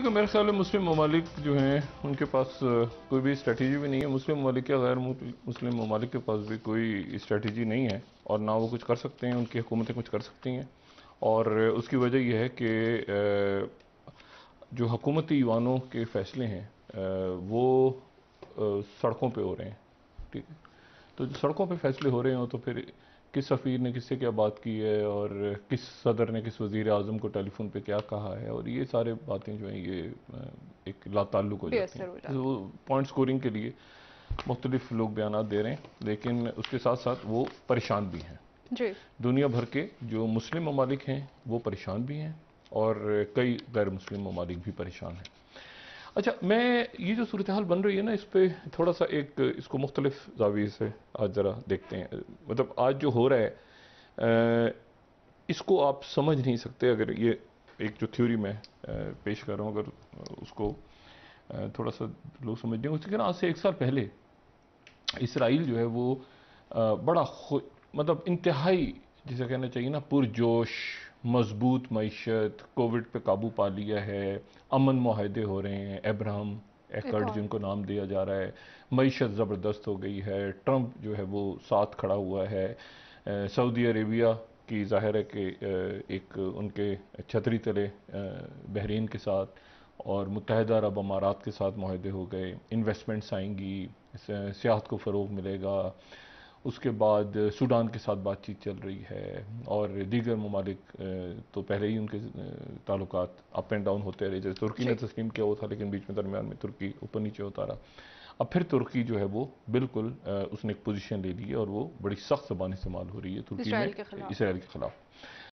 ठीक है मेरे ख्याल में मुस्लिम ममालिक जो हैं उनके पास कोई भी स्ट्रेटजी भी नहीं है मुस्लिम ममालिक या गैर मुस्लिम ममालिक के पास भी कोई स्ट्रेटजी नहीं है और ना वो कुछ कर सकते हैं उनकी हुकूमतें कुछ कर सकती हैं और उसकी वजह यह है कि जो हकूमती ईवानों के फैसले हैं वो सड़कों पर हो रहे हैं ठीक है तो सड़कों पर फैसले हो रहे हों तो फिर किस सफ़ीर ने किससे क्या बात की है और किस सदर ने किस वज़ी अजम को टेलीफोन पर क्या कहा है और ये सारे बातें जो हैं ये एक लाताल्लुक हो जाती हैं तो पॉइंट स्कोरिंग के लिए मुख्तलिफ लोग बयान दे रहे हैं लेकिन उसके साथ साथ वो परेशान भी हैं दुनिया भर के जो मुस्लिम ममालिक हैं वो परेशान भी हैं और कई गैर मुस्लिम ममालिक भी परेशान हैं अच्छा मैं ये जो सूरत हाल बन रही है ना इस पर थोड़ा सा एक इसको मुख्तलिफ जावी से आज ज़रा देखते हैं मतलब आज जो हो रहा है इसको आप समझ नहीं सकते अगर ये एक जो थ्योरी मैं पेश कर रहा हूँ अगर उसको थोड़ा सा लोग समझ दें उसके आज से एक साल पहले इसराइल जो है वो बड़ा मतलब इंतहाई जिसे कहना चाहिए ना पुरजोश मजबूत मीशत कोविड पे काबू पा लिया है अमन माहदे हो रहे हैं एब्राहम एकर्ड जिनको नाम दिया जा रहा है मीशत ज़बरदस्त हो गई है ट्रंप जो है वो साथ खड़ा हुआ है सऊदी अरेबिया की जाहिर है कि एक उनके छतरी तले बहरीन के साथ और मुतहद अरब अमारात के साथ माहदे हो गए इन्वेस्टमेंट्स आएंगी सियाहत को फ़रोग मिलेगा उसके बाद सूडान के साथ बातचीत चल रही है और दीगर ममालिक तो पहले ही उनके ताल्लुक अप एंड डाउन होते रहे जैसे तुर्की ने तस्लीम किया हुआ था लेकिन बीच में दरमियान में तुर्की ऊपर नीचे उतारा अब फिर तुर्की जो है वो बिल्कुल उसने एक पोजीशन ले ली है और वो बड़ी सख्त जबान इस्तेमाल हो रही है तुर्की में इसराइल के खिलाफ